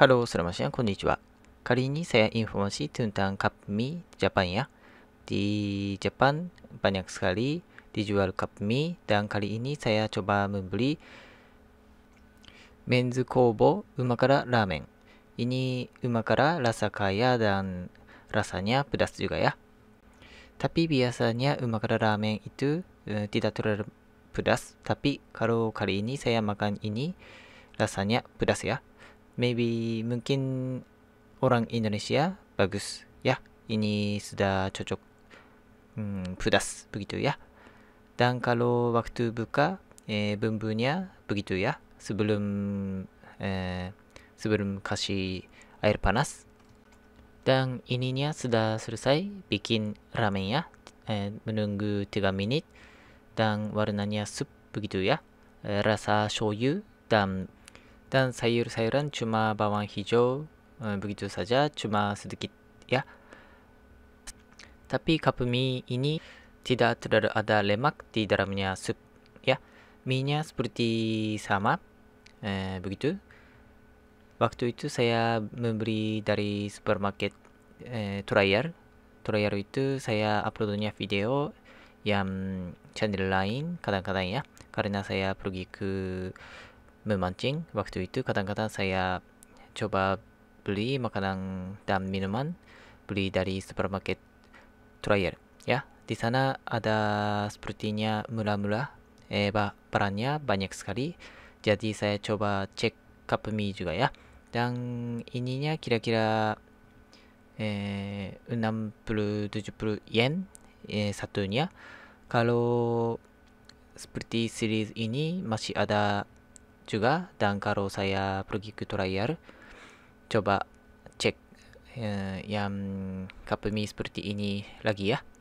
ハロー、スラマシアン、こんにちは。仮に saya informasi tentang kapmi Japan ya. Di Jepang banyak sekali dijual kapmi dan kali ini saya coba membeli men's kobo umakara ramen. Ini umakara rasa kaya dan rasanya pedas juga ya. Tapi biasanya umakara ramen itu uh, tidak terlalu pedas, tapi kalau kali ini saya makan ini rasanya pedas ya. maybe mungkin orang Indonesia bagus ya ini sudah cocok hmm, pedas begitu ya dan kalau waktu buka eh, bumbunya begitu ya sebelum eh, sebelum kasih air panas dan ininya sudah selesai bikin ramen ya eh, menunggu 3 menit dan warnanya sup begitu ya eh, rasa shoyu dan dan sayur-sayuran cuma bawang hijau, begitu saja, cuma sedikit ya. Tapi cup mie ini tidak terlalu ada lemak di dalamnya sup ya. Mie-nya seperti sama, eh, begitu. Waktu itu saya memberi dari supermarket eh, Trial. Trial itu saya uploadnya video yang channel lain kadang-kadang ya. Karena saya pergi ke memancing. Waktu itu kadang-kadang saya coba beli makanan dan minuman beli dari supermarket trial Ya, di sana ada sepertinya murah-murah. Eh, barangnya banyak sekali. Jadi saya coba cek cup mie juga ya. Dan ininya kira-kira eh, 60-70 yen eh, satunya. Kalau seperti series ini masih ada juga dan kalau saya pergi ke trial coba cek uh, yang company seperti ini lagi ya